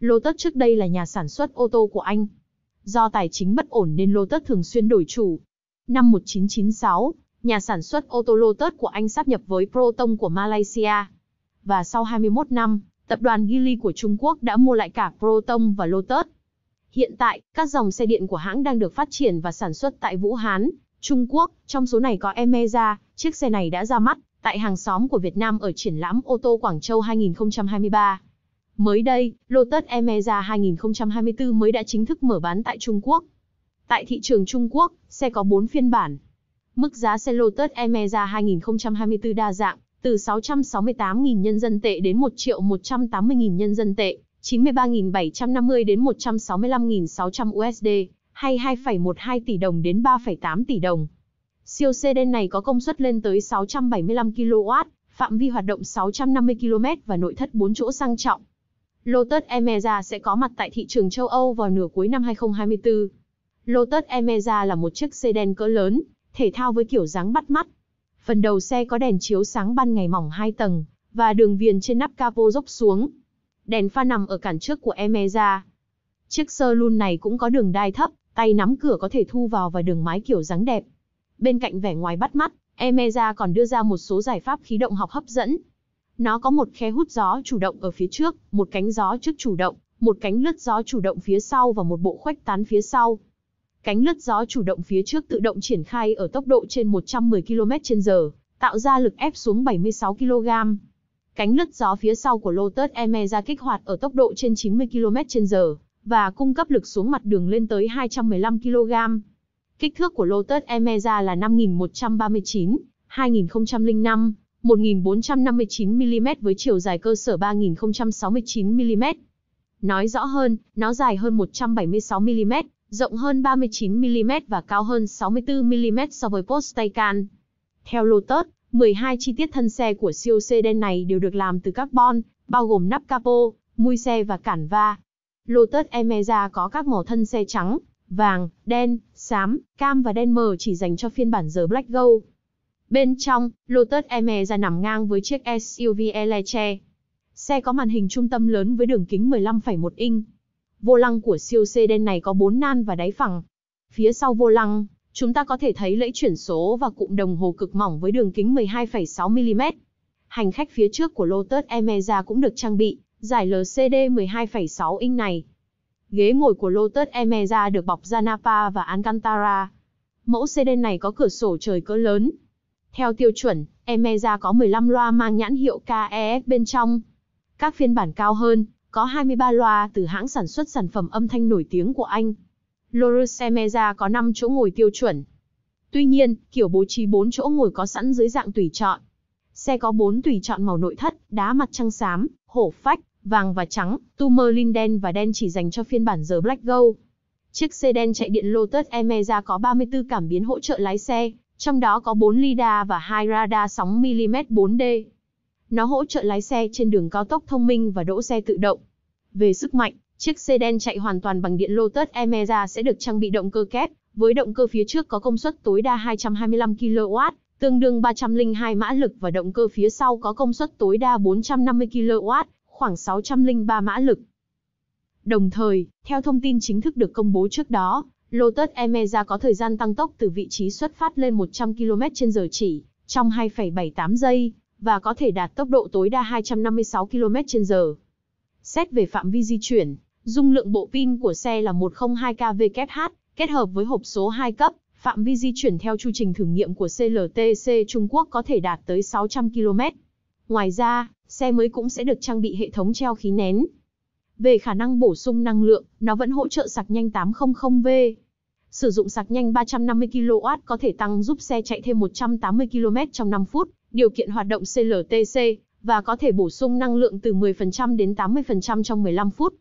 Lotus trước đây là nhà sản xuất ô tô của Anh. Do tài chính bất ổn nên Lotus thường xuyên đổi chủ. Năm 1996, nhà sản xuất ô tô Lotus của Anh sáp nhập với Proton của Malaysia. Và sau 21 năm, tập đoàn Geely của Trung Quốc đã mua lại cả Proton và Lotus. Hiện tại, các dòng xe điện của hãng đang được phát triển và sản xuất tại Vũ Hán, Trung Quốc, trong số này có Emeza, chiếc xe này đã ra mắt tại hàng xóm của Việt Nam ở triển lãm ô tô Quảng Châu 2023. Mới đây, Lotus Emeza 2024 mới đã chính thức mở bán tại Trung Quốc. Tại thị trường Trung Quốc, xe có 4 phiên bản. Mức giá xe Lotus Emeza 2024 đa dạng, từ 668.000 nhân dân tệ đến 1 180.000 nhân dân tệ, 93.750 đến 165.600 USD, hay 2,12 tỷ đồng đến 3,8 tỷ đồng. Siêu xe đen này có công suất lên tới 675 kW, phạm vi hoạt động 650 km và nội thất 4 chỗ sang trọng. Lotus Emeza sẽ có mặt tại thị trường châu Âu vào nửa cuối năm 2024. Lotus Emeza là một chiếc xe đen cỡ lớn, thể thao với kiểu dáng bắt mắt. Phần đầu xe có đèn chiếu sáng ban ngày mỏng hai tầng và đường viền trên nắp capo dốc xuống. Đèn pha nằm ở cản trước của Emeza. Chiếc sơ lun này cũng có đường đai thấp, tay nắm cửa có thể thu vào và đường mái kiểu dáng đẹp. Bên cạnh vẻ ngoài bắt mắt, Emeza còn đưa ra một số giải pháp khí động học hấp dẫn. Nó có một khe hút gió chủ động ở phía trước, một cánh gió trước chủ động, một cánh lướt gió chủ động phía sau và một bộ khoách tán phía sau. Cánh lướt gió chủ động phía trước tự động triển khai ở tốc độ trên 110 km/h, tạo ra lực ép xuống 76 kg. Cánh lướt gió phía sau của Lotus Emeza kích hoạt ở tốc độ trên 90 km/h, và cung cấp lực xuống mặt đường lên tới 215 kg. Kích thước của Lotus Emeza là 5139, 2005, 1459 mm với chiều dài cơ sở 3069 mm. Nói rõ hơn, nó dài hơn 176 mm, rộng hơn 39 mm và cao hơn 64 mm so với Porsche Theo Lotus, 12 chi tiết thân xe của siêu xe đen này đều được làm từ carbon, bao gồm nắp capo, mui xe và cản va. Lotus Emeza có các màu thân xe trắng, vàng, đen, xám, cam và đen mờ chỉ dành cho phiên bản The Black Gold. Bên trong, Lotus Emeza nằm ngang với chiếc SUV Eletre. Xe có màn hình trung tâm lớn với đường kính 15,1 inch. Vô lăng của siêu xe đen này có 4 nan và đáy phẳng. Phía sau vô lăng, chúng ta có thể thấy lẫy chuyển số và cụm đồng hồ cực mỏng với đường kính 12,6 mm. Hành khách phía trước của Lotus Emeza cũng được trang bị Giải LCD 12,6 inch này. Ghế ngồi của Lotus Emeza được bọc da Napa và Alcantara. Mẫu sedan này có cửa sổ trời cỡ lớn. Theo tiêu chuẩn, Emeza có 15 loa mang nhãn hiệu KEF bên trong. Các phiên bản cao hơn, có 23 loa từ hãng sản xuất sản phẩm âm thanh nổi tiếng của Anh. Lotus Emeza có 5 chỗ ngồi tiêu chuẩn. Tuy nhiên, kiểu bố trí 4 chỗ ngồi có sẵn dưới dạng tùy chọn. Xe có 4 tùy chọn màu nội thất, đá mặt trăng xám, hổ phách, vàng và trắng, Tourmaline đen và đen chỉ dành cho phiên bản giờ Black Gold. Chiếc xe đen chạy điện Lotus Emeza có 34 cảm biến hỗ trợ lái xe, trong đó có 4 lidar và 2 radar sóng mm 4D. Nó hỗ trợ lái xe trên đường cao tốc thông minh và đỗ xe tự động. Về sức mạnh, chiếc xe đen chạy hoàn toàn bằng điện Lotus Emeza sẽ được trang bị động cơ kép, với động cơ phía trước có công suất tối đa 225 kW, tương đương 302 mã lực và động cơ phía sau có công suất tối đa 450 kW, khoảng 603 mã lực. Đồng thời, theo thông tin chính thức được công bố trước đó, Lotus Emeza có thời gian tăng tốc từ vị trí xuất phát lên 100 km/h chỉ trong 2,78 giây và có thể đạt tốc độ tối đa 256 km/h. Xét về phạm vi di chuyển, dung lượng bộ pin của xe là 102 kWh, kết hợp với hộp số 2 cấp, phạm vi di chuyển theo chu trình thử nghiệm của CLTC Trung Quốc có thể đạt tới 600 km. Ngoài ra, xe mới cũng sẽ được trang bị hệ thống treo khí nén. Về khả năng bổ sung năng lượng, nó vẫn hỗ trợ sạc nhanh 800V. Sử dụng sạc nhanh 350 kW có thể tăng giúp xe chạy thêm 180 km trong 5 phút, điều kiện hoạt động CLTC, và có thể bổ sung năng lượng từ 10% đến 80% trong 15 phút,